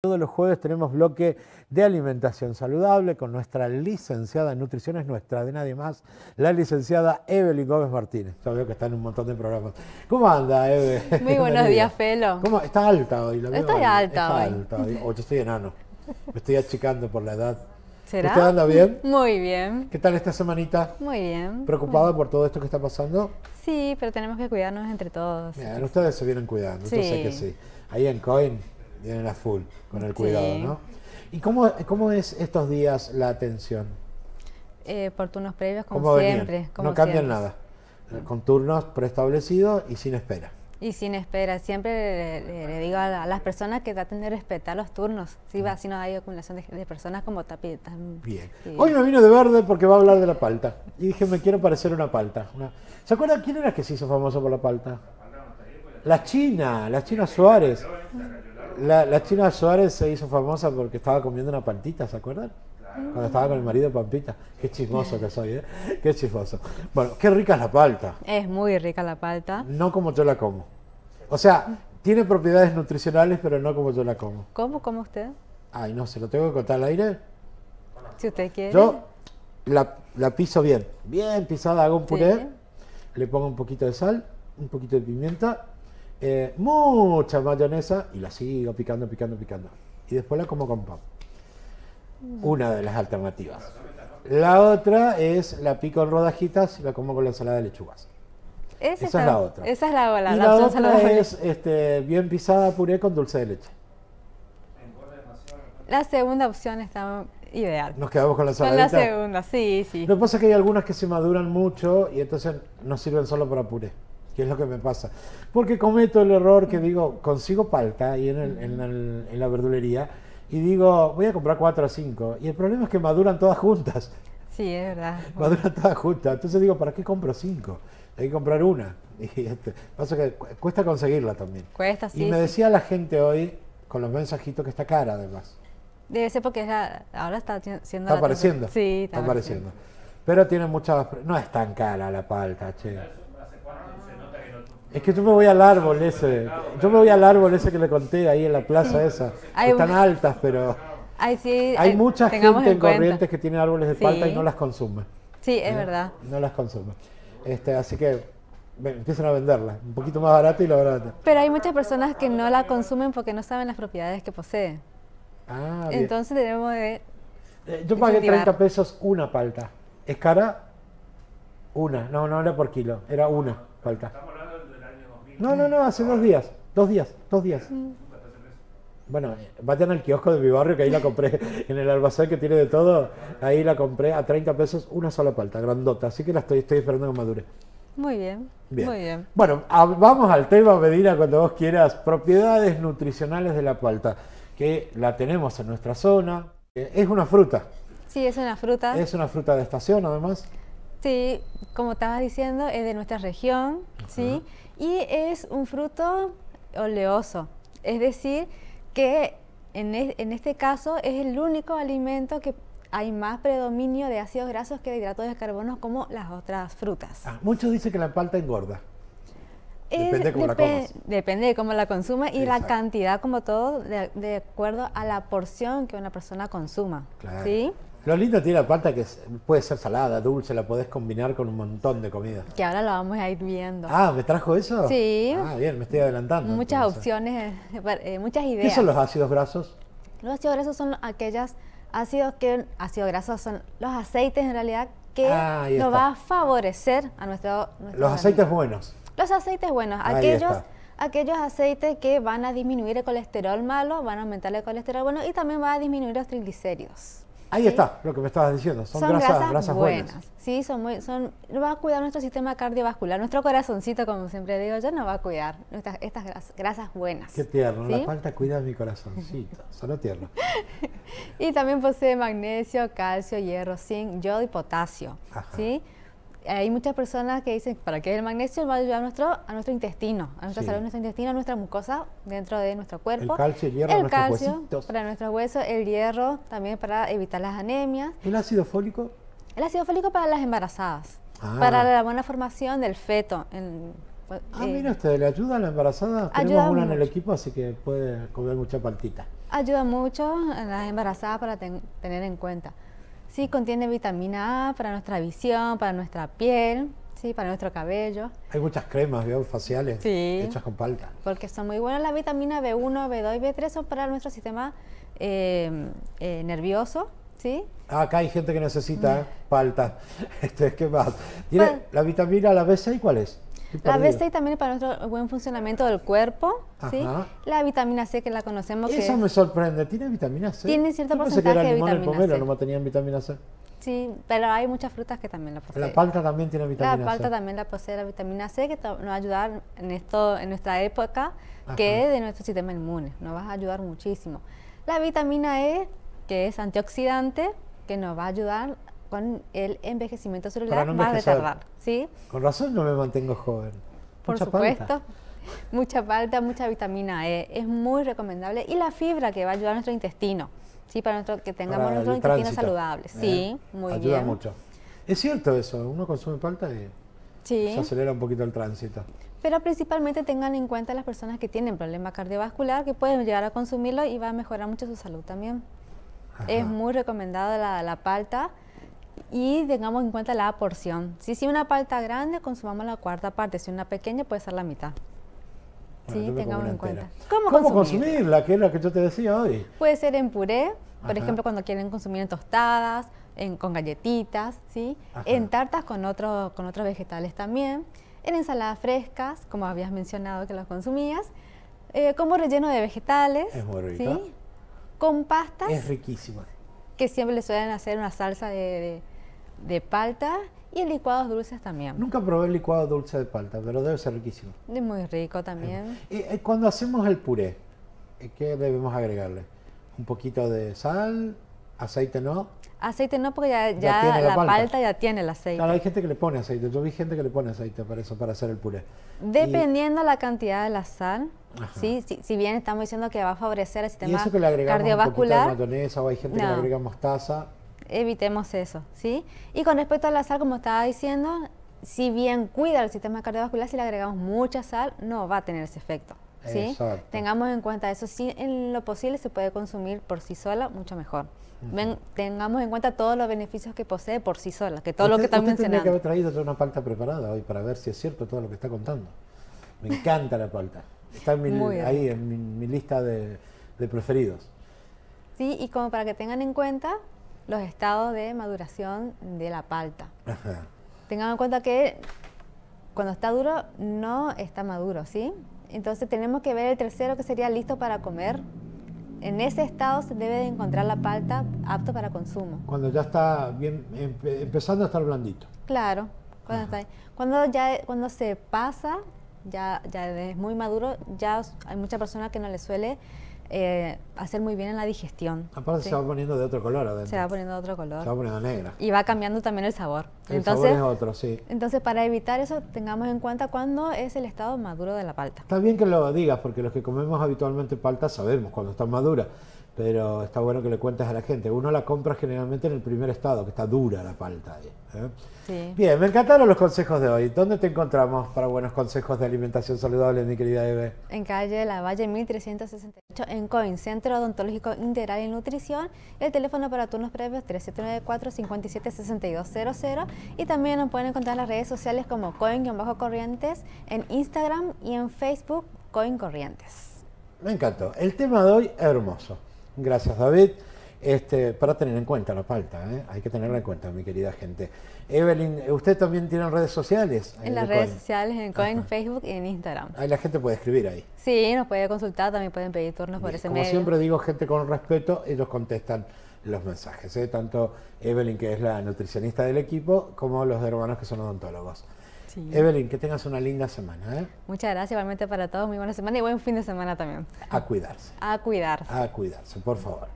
Todos los jueves tenemos bloque de alimentación saludable con nuestra licenciada en nutrición, es nuestra de nadie más, la licenciada Evelyn Gómez Martínez. Yo veo que está en un montón de programas. ¿Cómo anda, Eve? Muy buenos días, Felo. ¿Cómo? Está alta hoy. La Estoy alta está alta hoy. O yo estoy enano. Me estoy achicando por la edad. ¿Será? ¿Usted anda bien? Muy bien. ¿Qué tal esta semanita? Muy bien. ¿Preocupada por todo esto que está pasando? Sí, pero tenemos que cuidarnos entre todos. ustedes se vienen cuidando, yo sé que sí. Ahí en Coin Vienen la full con el cuidado, ¿no? ¿Y cómo, cómo es estos días la atención? Eh, por turnos previos, como siempre. Como no cambian nada. Con turnos preestablecidos y sin espera. Y sin espera. Siempre le, digo a, las personas que traten de respetar los turnos. si Va, si no hay acumulación de, personas como tapita. Bien. Hoy me vino de verde porque va a hablar de la palta. Y dije, me quiero parecer una palta. ¿Se acuerdan quién era que se hizo famoso por la palta? La China, la China Suárez la, la, China Suárez se hizo famosa porque estaba comiendo una pantita, ¿se acuerdan? Cuando estaba con el marido Pampita. Qué chismoso que soy, ¿eh? Qué chismoso. Bueno, qué rica es la palta. Es muy rica la palta. No como yo la como. O sea, tiene propiedades nutricionales, pero no como yo la como. ¿Cómo? como usted? Ay, no, ¿se lo tengo que contar al aire? Si usted quiere. Yo la, la piso bien. Bien pisada, hago un puré. Le pongo un poquito de sal, un poquito de pimienta eh, mucha mayonesa y la sigo picando, picando, picando. Y después la como con pan. Una de las alternativas. La otra es la pico en rodajitas y la como con la ensalada de lechugas. Esa, es la otra. Esa es la, la, y la, otra es este, bien pisada puré con dulce de leche. La segunda opción está ideal. Nos quedamos con la ensalada. Con la segunda, sí, sí. Lo que pasa es que hay algunas que se maduran mucho y entonces no sirven solo para puré que es lo que me pasa. Porque cometo el error que digo, consigo palta ahí en, la verdulería y digo, voy a comprar cuatro o cinco Y el problema es que maduran todas juntas. Sí, es verdad. Maduran todas juntas. Entonces digo, ¿para qué compro cinco Hay que comprar una. Y este, pasa que cuesta conseguirla también. Cuesta, sí. Y me decía la gente hoy, con los mensajitos, que está cara además. Debe ser porque ahora está siendo... Está apareciendo. Sí, está, está apareciendo. Pero tiene muchas... No es tan cara la palta, che. Es que yo me voy al árbol ese. Yo me voy al árbol ese que le conté ahí en la plaza esa. Están altas, pero. hay eh, mucha gente en, corrientes que tiene árboles de palta y no las consume. Sí, es ¿Eh? verdad. No las consume. Este, así que empiezan a venderla, un poquito más barata y la barata. Pero hay muchas personas que no la consumen porque no saben las propiedades que posee. Ah, bien. Entonces debemos de eh, Yo pagué 30 pesos una palta. ¿Es cara? Una, no, no era por kilo, era una palta. No, no, no, hace dos días. Dos días, dos días. Mm. Bueno, vayan al kiosco de mi barrio que ahí la compré, en el almacén que tiene de todo, ahí la compré a 30 pesos una sola palta, grandota, así que la estoy, estoy esperando que madure. Muy bien, muy bien. Bueno, vamos al tema, Medina, cuando vos quieras, propiedades nutricionales de la palta, que la tenemos en nuestra zona, eh, es una fruta. Sí, es una fruta. Es una fruta de estación además. Sí, como estabas diciendo, es de nuestra región, ¿sí? Y es un fruto oleoso, es decir, que en, este caso es el único alimento que hay más predominio de ácidos grasos que de hidratos de carbono como las otras frutas. Ah, muchos dicen que la palta engorda. depende de cómo la comas. Depende de cómo la consuma y la cantidad, como todo, de, acuerdo a la porción que una persona consuma. ¿sí? Lo lindo tiene la parte que puede ser salada, dulce, la podés combinar con un montón de comida. Que ahora lo vamos a ir viendo. Ah, ¿me trajo eso? Sí. Ah, bien, me estoy adelantando. Muchas opciones, eh, eh, muchas ideas. ¿Qué son los ácidos grasos? Los ácidos grasos son aquellos ácidos que, ácidos grasos son los aceites en realidad que ah, nos va a favorecer a nuestro... los aceites buenos. Los aceites buenos, aquellos... aquellos aceites que van a disminuir el colesterol malo, van a aumentar el colesterol bueno y también va a disminuir los triglicéridos. Ahí está lo que me estabas diciendo, son, grasas, grasas, buenas. Sí, son muy, son, va a cuidar nuestro sistema cardiovascular, nuestro corazoncito, como siempre digo, ya no va a cuidar estas grasas, buenas. Qué tierno, la falta cuidar mi corazoncito, solo tierno. y también posee magnesio, calcio, hierro, zinc, yodo y potasio. ¿sí? hay muchas personas que dicen, ¿para qué el magnesio? Va a ayudar a nuestro, a nuestro intestino, a nuestra salud, a nuestro intestino, a nuestra mucosa dentro de nuestro cuerpo. El calcio, el hierro, el para calcio para nuestros huesos, el hierro también para evitar las anemias. ¿El ácido fólico? El ácido fólico para las embarazadas, ah. para la buena formación del feto. En, pues, ah, eh, mira le ayuda a la embarazada. Tenemos una en el equipo, así que puede comer mucha partita. Ayuda mucho a las embarazadas para tener en cuenta. Sí, contiene vitamina A para nuestra visión, para nuestra piel, sí, para nuestro cabello. Hay muchas cremas faciales hechas con palta. Porque son muy buenas. La vitamina B1, B2 y B3 son para nuestro sistema eh, eh, nervioso. ¿Sí? Ah, acá hay gente que necesita mm. palta. es este, ¿Qué más? ¿Tiene la vitamina, la B6, cuál es? La B6 también es para nuestro buen funcionamiento del cuerpo. La vitamina C que la conocemos. Eso me sorprende, ¿tiene vitamina C? Tiene cierto porcentaje de vitamina pomelo, no tenían vitamina C. Sí, pero hay muchas frutas que también la poseen. La palta también tiene vitamina C. La palta también la posee la vitamina C, que nos va a ayudar en, esto, en nuestra época, que es de nuestro sistema inmune. Nos va a ayudar muchísimo. La vitamina E, que es antioxidante, que nos va a ayudar con el envejecimiento celular no más retardar. ¿sí? Con razón no me mantengo joven. Por supuesto mucha palta, mucha vitamina E. Es muy recomendable. Y la fibra que va a ayudar a nuestro intestino, ¿sí? para nuestro, que tengamos nuestro intestino saludable. sí, eh, muy ayuda bien. Ayuda mucho. Es cierto eso, uno consume palta y se acelera un poquito el tránsito. Pero principalmente tengan en cuenta las personas que tienen problemas cardiovascular, que pueden llegar a consumirlo y va a mejorar mucho su salud también. Es muy recomendada la, palta y tengamos en cuenta la porción. Si, si una palta grande, consumamos la cuarta parte. Si una pequeña, puede ser la mitad sí, tengamos en cuenta. ¿Cómo, consumirla? Que es lo que yo te decía hoy. Puede ser en puré, por ejemplo, cuando quieren consumir en tostadas, en, con galletitas, ¿sí? En tartas con, otro, con otros vegetales también. En ensaladas frescas, como habías mencionado que las consumías. Eh, como relleno de vegetales. Con pastas. Es Que siempre le suelen hacer una salsa de, de palta y licuados dulces también. Nunca probé el licuado dulce de palta, pero debe ser riquísimo. Y muy rico también. Y, eh, cuando hacemos el puré, eh, ¿qué debemos agregarle? Un poquito de sal, aceite no. Aceite no, porque ya, la, palta. ya tiene el aceite. Claro, hay gente que le pone aceite. Yo vi gente que le pone aceite para eso, para hacer el puré. Dependiendo la cantidad de la sal, ¿sí? si, si, bien estamos diciendo que va a favorecer el sistema cardiovascular. Y agregamos o hay gente que le agrega mostaza, evitemos eso, ¿sí? Y con respecto a la sal, como estaba diciendo, si bien cuida el sistema cardiovascular, si le agregamos mucha sal, no va a tener ese efecto. ¿sí? Tengamos en cuenta eso. Si en lo posible se puede consumir por sí sola, mucho mejor. tengamos en cuenta todos los beneficios que posee por sí sola, que todo lo que está usted tiene que haber traído una palta preparada hoy para ver si es cierto todo lo que está contando. Me encanta la palta. Está ahí en mi, lista de, de preferidos. Sí, y como para que tengan en cuenta, los estados de maduración de la palta. Tengan en cuenta que cuando está duro no está maduro, ¿sí? Entonces tenemos que ver el tercero que sería listo para comer. En ese estado se debe de encontrar la palta apto para consumo. Cuando ya está bien empezando a estar blandito. Claro, cuando, ya cuando se pasa ya ya es muy maduro, ya hay muchas personas que no le suele eh, hacer muy bien en la digestión. Aparte se va poniendo de otro color además. Se va poniendo de otro color. Se va poniendo negra. Y va cambiando también el sabor entonces, otro, sí. Entonces, para evitar eso, tengamos en cuenta cuándo es el estado maduro de la palta. Está bien que lo digas, porque los que comemos habitualmente palta sabemos cuando está madura, pero está bueno que le cuentes a la gente. Uno la compra generalmente en el primer estado, que está dura la palta. ¿eh? Bien, me encantaron los consejos de hoy. ¿Dónde te encontramos para buenos consejos de alimentación saludable, mi querida Eve? En calle La Valle 1368, en COIN, Centro Odontológico Integral y Nutrición. El teléfono para turnos previos 3794 576200 y también nos pueden encontrar en las redes sociales como Coin-Corrientes, en Instagram y en Facebook Coin Corrientes. Me encantó. El tema de hoy es hermoso. Gracias, David. Este, para tener en cuenta la falta, ¿eh? hay que tenerla en cuenta, mi querida gente. Evelyn, ¿usted también tiene redes sociales? En las redes sociales, en Coin, Facebook y en Instagram. Ahí la gente puede escribir ahí. Sí, nos puede consultar, también pueden pedir turnos por ese medio. Como siempre digo, gente con respeto, ellos contestan los mensajes, ¿eh? tanto Evelyn, que es la nutricionista del equipo, como los hermanos que son odontólogos. Evelyn, que tengas una linda semana. ¿eh? Muchas gracias, igualmente para todos. Muy buena semana y buen fin de semana también. A cuidarse. A cuidarse. A cuidarse, por favor.